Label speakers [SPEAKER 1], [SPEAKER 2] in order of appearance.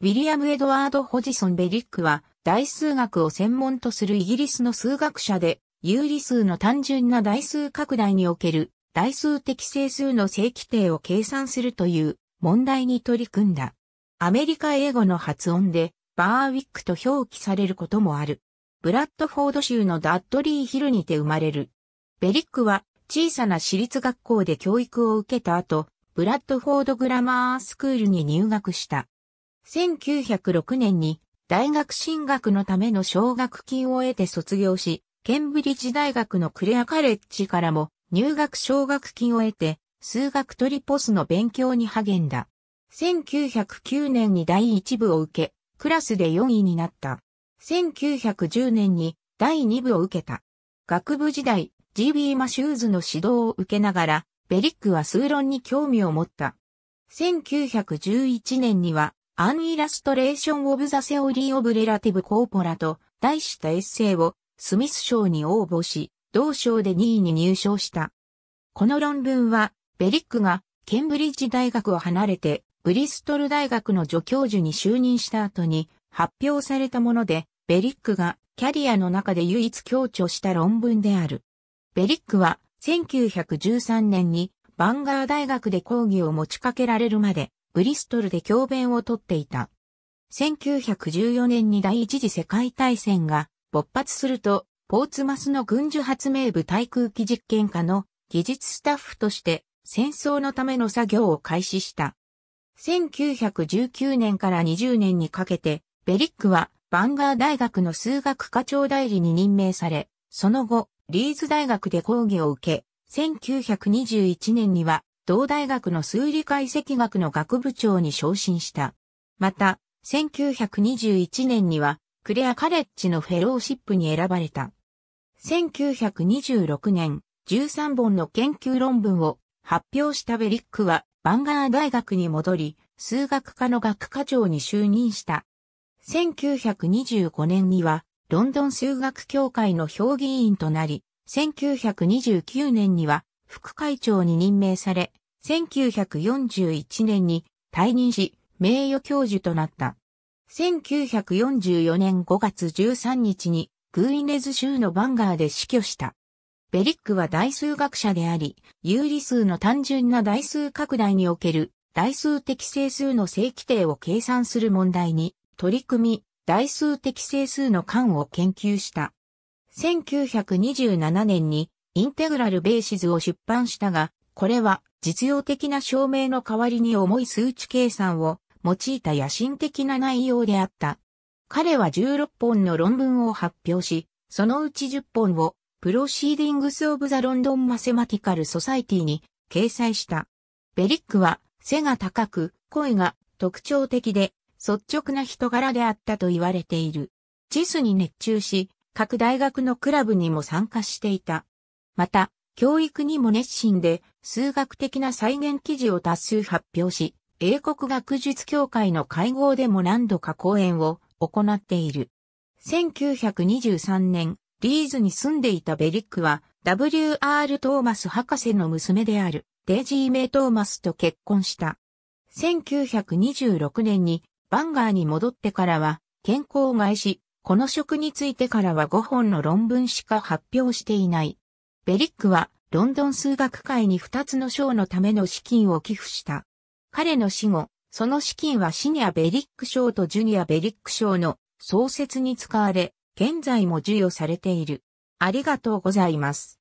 [SPEAKER 1] ウィリアム・エドワード・ホジソン・ベリックは、代数学を専門とするイギリスの数学者で、有理数の単純な代数拡大における、代数的整数の正規定を計算するという問題に取り組んだ。アメリカ英語の発音で、バーウィックと表記されることもある。ブラッドフォード州のダッドリーヒルにて生まれる。ベリックは小さな私立学校で教育を受けた後、ブラッドフォードグラマースクールに入学した。1906年に大学進学のための奨学金を得て卒業し、ケンブリッジ大学のクレアカレッジからも入学奨学金を得て、数学トリポスの勉強に励んだ。1909年に第1部を受け、クラスで4位になった。1910年に第2部を受けた。学部時代、GB マシューズの指導を受けながら、ベリックは数論に興味を持った。1911年にはアンイラストレーション・オブ・ザ・セオリー・オブ・レラティブ・コーポラと題したエッセイをスミス賞に応募し、同賞で2位に入賞した。この論文は、ベリックがケンブリッジ大学を離れて、ブリストル大学の助教授に就任した後に発表されたもので、ベリックがキャリアの中で唯一強調した論文である。ベリックは1913年にバンガー大学で講義を持ちかけられるまでブリストルで教鞭をとっていた。1914年に第一次世界大戦が勃発すると、ポーツマスの軍需発明部対空機実験科の技術スタッフとして戦争のための作業を開始した。1919年から20年にかけて、ベリックはバンガー大学の数学課長代理に任命され、その後、リーズ大学で講義を受け、1921年には同大学の数理解析学の学部長に昇進した。また、1921年には、クレアカレッジのフェローシップに選ばれた。1926年、13本の研究論文を発表したベリックは、バンガー大学に戻り、数学科の学科長に就任した。1925年には、ロンドン数学協会の評議員となり、1929年には、副会長に任命され、1941年に退任し、名誉教授となった。1944年5月13日にグーイネズ州のバンガーで死去した。ベリックは代数学者であり、有理数の単純な代数拡大における代数的整数の正規定を計算する問題に取り組み、代数的整数の間を研究した。1927年にインテグラルベーシズを出版したが、これは実用的な証明の代わりに重い数値計算を用いた野心的な内容であった。彼は16本の論文を発表し、そのうち10本をプロシーディングス・オブ・ザ・ロンドン・マセマティカル・ソサイティに掲載した。ベリックは背が高く、声が特徴的で率直な人柄であったと言われている。チェスに熱中し、各大学のクラブにも参加していた。また、教育にも熱心で、数学的な再現記事を多数発表し、英国学術協会の会合でも何度か講演を行っている。1923年、リーズに住んでいたベリックは、W.R. トーマス博士の娘であるデイジー・メイ・トーマスと結婚した。1926年にバンガーに戻ってからは健康を害し、この職についてからは5本の論文しか発表していない。ベリックはロンドン数学会に2つの賞のための資金を寄付した。彼の死後、その資金はシニアベリック賞とジュニアベリック賞の創設に使われ、現在も授与されている。ありがとうございます。